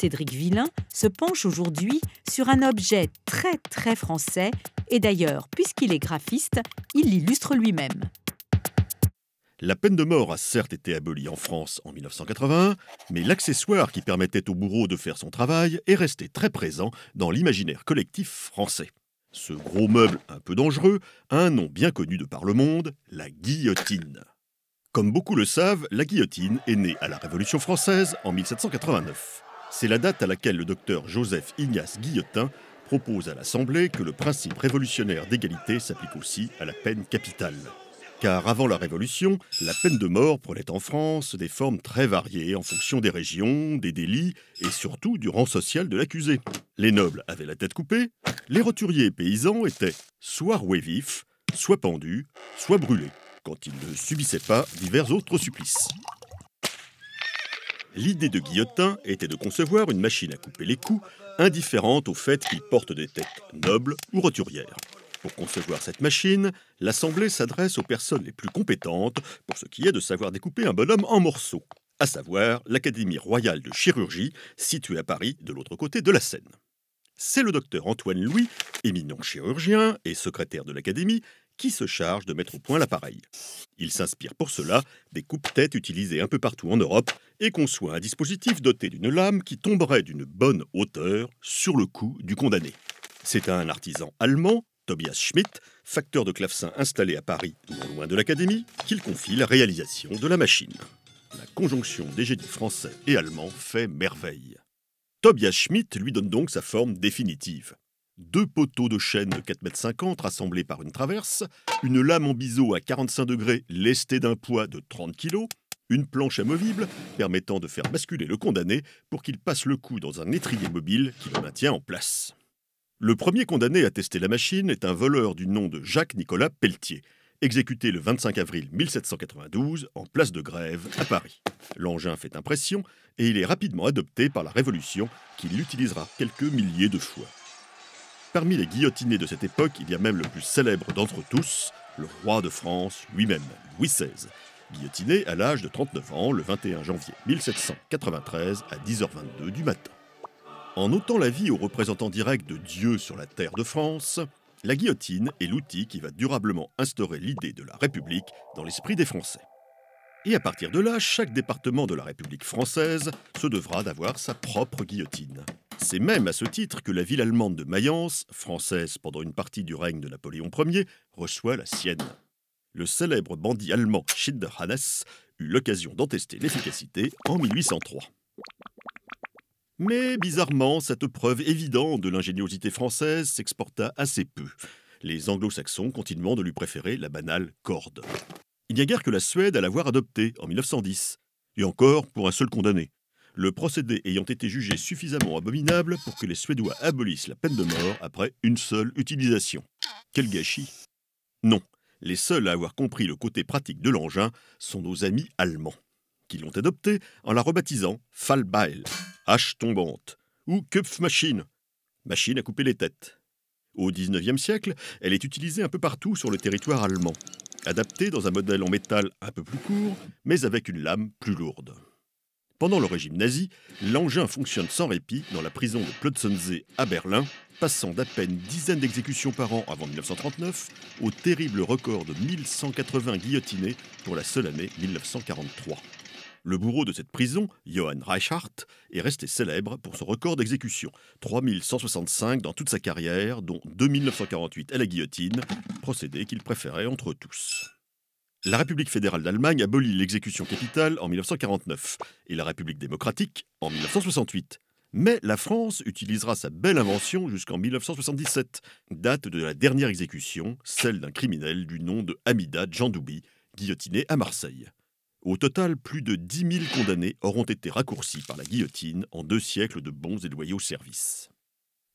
Cédric Villain se penche aujourd'hui sur un objet très très français et d'ailleurs, puisqu'il est graphiste, il l'illustre lui-même. La peine de mort a certes été abolie en France en 1980, mais l'accessoire qui permettait au bourreau de faire son travail est resté très présent dans l'imaginaire collectif français. Ce gros meuble un peu dangereux a un nom bien connu de par le monde, la guillotine. Comme beaucoup le savent, la guillotine est née à la Révolution française en 1789. C'est la date à laquelle le docteur Joseph Ignace Guillotin propose à l'Assemblée que le principe révolutionnaire d'égalité s'applique aussi à la peine capitale. Car avant la Révolution, la peine de mort prenait en France des formes très variées en fonction des régions, des délits et surtout du rang social de l'accusé. Les nobles avaient la tête coupée, les roturiers et paysans étaient soit roués vifs, soit pendus, soit brûlés, quand ils ne subissaient pas divers autres supplices. L'idée de Guillotin était de concevoir une machine à couper les coups indifférente au fait qu'il porte des têtes nobles ou roturières. Pour concevoir cette machine, l'Assemblée s'adresse aux personnes les plus compétentes pour ce qui est de savoir découper un bonhomme en morceaux, à savoir l'Académie royale de chirurgie située à Paris de l'autre côté de la Seine. C'est le docteur Antoine Louis, éminent chirurgien et secrétaire de l'Académie, qui se charge de mettre au point l'appareil. Il s'inspire pour cela des coupes-têtes utilisées un peu partout en Europe et conçoit un dispositif doté d'une lame qui tomberait d'une bonne hauteur sur le cou du condamné. C'est un artisan allemand, Tobias Schmidt, facteur de clavecin installé à Paris, non loin de l'académie, qu'il confie la réalisation de la machine. La conjonction des génies français et allemands fait merveille. Tobias Schmidt lui donne donc sa forme définitive deux poteaux de chêne de 4,50 m rassemblés par une traverse, une lame en biseau à 45 degrés lestée d'un poids de 30 kg, une planche amovible permettant de faire basculer le condamné pour qu'il passe le coup dans un étrier mobile qui le maintient en place. Le premier condamné à tester la machine est un voleur du nom de Jacques-Nicolas Pelletier, exécuté le 25 avril 1792 en place de grève à Paris. L'engin fait impression et il est rapidement adopté par la Révolution qui l'utilisera quelques milliers de fois. Parmi les guillotinés de cette époque, il y a même le plus célèbre d'entre tous, le roi de France lui-même, Louis XVI, guillotiné à l'âge de 39 ans le 21 janvier 1793 à 10h22 du matin. En ôtant la vie aux représentants directs de Dieu sur la terre de France, la guillotine est l'outil qui va durablement instaurer l'idée de la République dans l'esprit des Français. Et à partir de là, chaque département de la République française se devra d'avoir sa propre guillotine. C'est même à ce titre que la ville allemande de Mayence, française pendant une partie du règne de Napoléon Ier, reçoit la sienne. Le célèbre bandit allemand Schinderhannes eut l'occasion d'en tester l'efficacité en 1803. Mais bizarrement, cette preuve évidente de l'ingéniosité française s'exporta assez peu, les anglo-saxons continuant de lui préférer la banale corde. Il n'y a guère que la Suède à l'avoir adoptée en 1910, et encore pour un seul condamné, le procédé ayant été jugé suffisamment abominable pour que les Suédois abolissent la peine de mort après une seule utilisation. Quel gâchis Non, les seuls à avoir compris le côté pratique de l'engin sont nos amis allemands, qui l'ont adopté en la rebaptisant Fallbeil, hache tombante, ou Köpfmaschine, machine à couper les têtes. Au XIXe siècle, elle est utilisée un peu partout sur le territoire allemand, adaptée dans un modèle en métal un peu plus court, mais avec une lame plus lourde. Pendant le régime nazi, l'engin fonctionne sans répit dans la prison de Plötzensee à Berlin, passant d'à peine dizaines d'exécutions par an avant 1939 au terrible record de 1180 guillotinés pour la seule année 1943. Le bourreau de cette prison, Johann Reichardt, est resté célèbre pour son record d'exécution, 3165 dans toute sa carrière, dont 2948 à la guillotine, procédé qu'il préférait entre tous. La République fédérale d'Allemagne abolit l'exécution capitale en 1949 et la République démocratique en 1968. Mais la France utilisera sa belle invention jusqu'en 1977, date de la dernière exécution, celle d'un criminel du nom de Hamida Djandoubi, guillotiné à Marseille. Au total, plus de 10 000 condamnés auront été raccourcis par la guillotine en deux siècles de bons et loyaux services.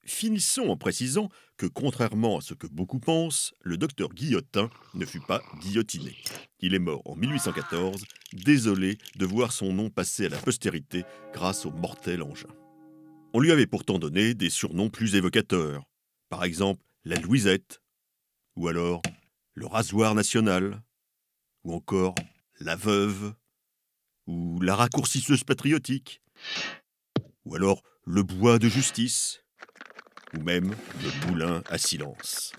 Finissons en précisant que, contrairement à ce que beaucoup pensent, le docteur Guillotin ne fut pas guillotiné. Il est mort en 1814, désolé de voir son nom passer à la postérité grâce au mortel engin. On lui avait pourtant donné des surnoms plus évocateurs, par exemple la Louisette, ou alors le rasoir national, ou encore la veuve, ou la raccourcisseuse patriotique, ou alors le bois de justice ou même le boulin à silence.